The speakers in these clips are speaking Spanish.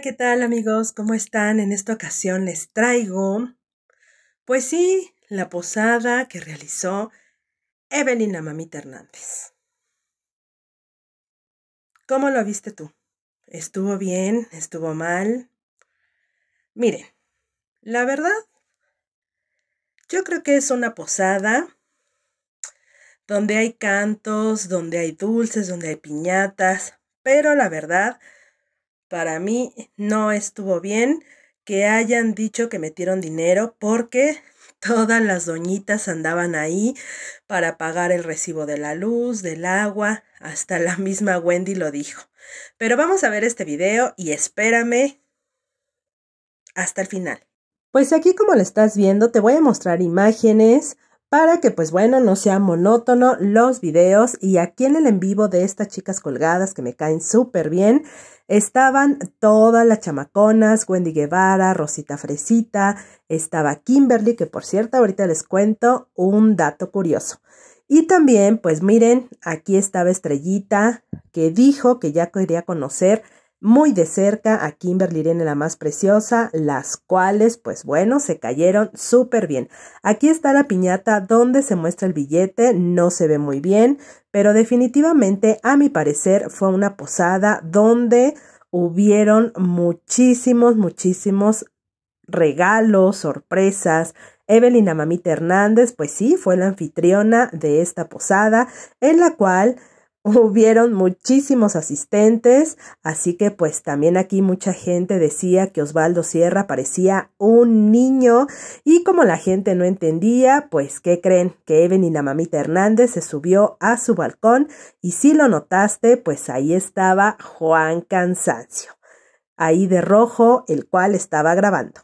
¿qué tal amigos? ¿Cómo están? En esta ocasión les traigo, pues sí, la posada que realizó Evelina Mamita Hernández. ¿Cómo lo viste tú? ¿Estuvo bien? ¿Estuvo mal? Miren, la verdad, yo creo que es una posada donde hay cantos, donde hay dulces, donde hay piñatas, pero la verdad, para mí no estuvo bien que hayan dicho que metieron dinero porque todas las doñitas andaban ahí para pagar el recibo de la luz, del agua, hasta la misma Wendy lo dijo. Pero vamos a ver este video y espérame hasta el final. Pues aquí como lo estás viendo te voy a mostrar imágenes, para que pues bueno no sea monótono los videos y aquí en el en vivo de estas chicas colgadas que me caen súper bien estaban todas las chamaconas, Wendy Guevara, Rosita Fresita, estaba Kimberly que por cierto ahorita les cuento un dato curioso. Y también pues miren, aquí estaba Estrellita que dijo que ya quería conocer muy de cerca a Kimberly Irene la más preciosa, las cuales, pues bueno, se cayeron súper bien. Aquí está la piñata donde se muestra el billete, no se ve muy bien, pero definitivamente, a mi parecer, fue una posada donde hubieron muchísimos, muchísimos regalos, sorpresas, Evelyn Mamita Hernández, pues sí, fue la anfitriona de esta posada, en la cual Hubieron muchísimos asistentes, así que pues también aquí mucha gente decía que Osvaldo Sierra parecía un niño y como la gente no entendía, pues ¿qué creen? Que Even y la mamita Hernández se subió a su balcón y si lo notaste, pues ahí estaba Juan Cansancio, ahí de rojo, el cual estaba grabando.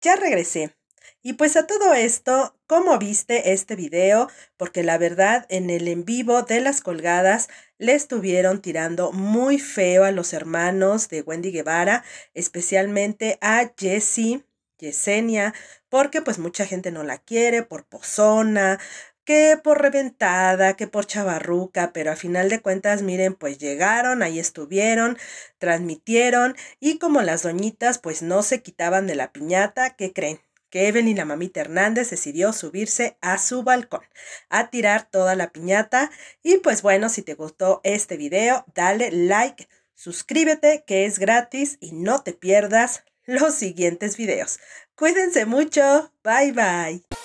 Ya regresé. Y pues a todo esto, ¿cómo viste este video? Porque la verdad, en el en vivo de las colgadas le estuvieron tirando muy feo a los hermanos de Wendy Guevara, especialmente a Jessie, Yesenia, porque pues mucha gente no la quiere por pozona, que por reventada, que por chavarruca, pero a final de cuentas, miren, pues llegaron, ahí estuvieron, transmitieron y como las doñitas pues no se quitaban de la piñata, ¿qué creen? que Evelyn, la mamita Hernández, decidió subirse a su balcón, a tirar toda la piñata. Y pues bueno, si te gustó este video, dale like, suscríbete que es gratis y no te pierdas los siguientes videos. Cuídense mucho, bye bye.